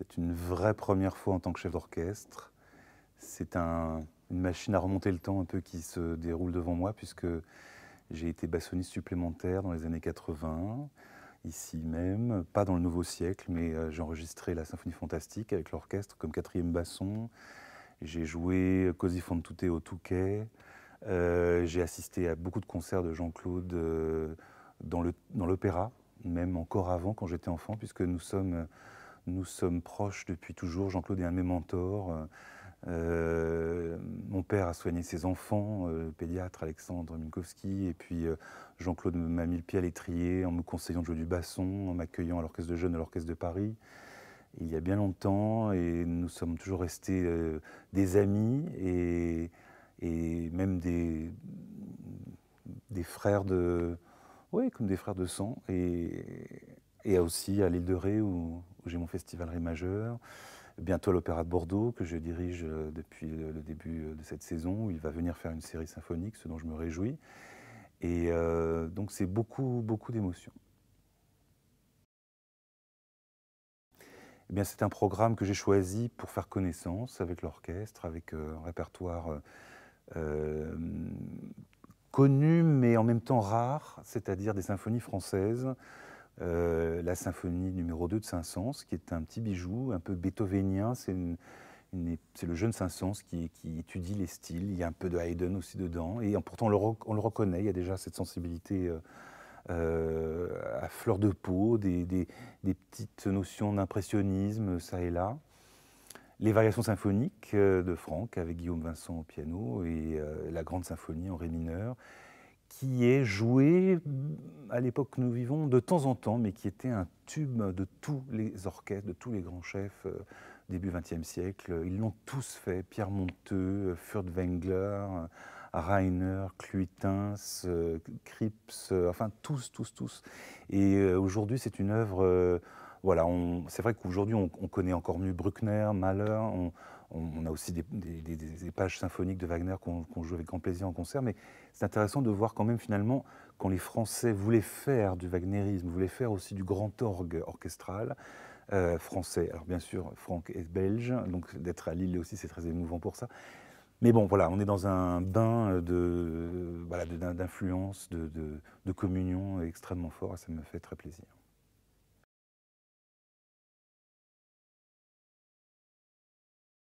C'est une vraie première fois en tant que chef d'orchestre. C'est une machine à remonter le temps un peu qui se déroule devant moi, puisque j'ai été bassoniste supplémentaire dans les années 80, ici même, pas dans le nouveau siècle, mais euh, j'ai enregistré la Symphonie Fantastique avec l'orchestre comme quatrième basson. J'ai joué Così fan tutte au Touquet. Euh, j'ai assisté à beaucoup de concerts de Jean-Claude euh, dans l'opéra, même encore avant quand j'étais enfant, puisque nous sommes nous sommes proches depuis toujours. Jean-Claude est un de mes mentors. Euh, mon père a soigné ses enfants, euh, le pédiatre Alexandre Minkowski, et puis euh, Jean-Claude m'a mis le pied à l'étrier en me conseillant de jouer du basson, en m'accueillant à l'orchestre de jeunes, de l'orchestre de Paris, il y a bien longtemps, et nous sommes toujours restés des amis et, même des, des frères de. Oui, comme des frères de sang. Et, et aussi à l'île de Ré où, j'ai mon festival Ré majeur. Bientôt à l'Opéra de Bordeaux que je dirige euh, depuis le début euh, de cette saison où il va venir faire une série symphonique, ce dont je me réjouis. Et euh, donc c'est beaucoup, beaucoup d'émotions. Eh c'est un programme que j'ai choisi pour faire connaissance avec l'orchestre, avec un répertoire connu mais en même temps rare, c'est-à-dire des symphonies françaises euh, la symphonie numéro 2 de Saint-Saëns, qui est un petit bijou, un peu beethovenien. C'est le jeune Saint-Saëns qui, étudie les styles. Il y a un peu de Haydn aussi dedans. Et pourtant, on le, reconnaît. Il y a déjà cette sensibilité. Euh, euh, à fleur de peau, des, petites notions d'impressionnisme, ça et là. Les variations symphoniques de Franck avec Guillaume Vincent au piano et la grande symphonie en ré mineur qui est jouée à l'époque que nous vivons de temps en temps, mais qui était un tube de tous les orchestres, de tous les grands chefs euh, début début XXe siècle. Ils l'ont tous fait, Pierre Monteux, euh, wengler euh, Rainer, Cluitens, Crips enfin tous, tous, tous. Et aujourd'hui, c'est une œuvre voilà, c'est vrai qu'aujourd'hui, on, connaît encore mieux Bruckner, Mahler, on, a aussi des, pages symphoniques de Wagner qu'on joue avec grand plaisir en concert, mais c'est intéressant de voir quand même finalement, quand les Français voulaient faire du Wagnerisme, voulaient faire aussi du grand orgue orchestral, euh, français. Alors bien sûr, Franck est belge, donc d'être à Lille aussi, c'est très émouvant pour ça. Mais bon, voilà, on est dans un bain d'influence, de, voilà, de, de communion extrêmement fort, et ça me fait très plaisir.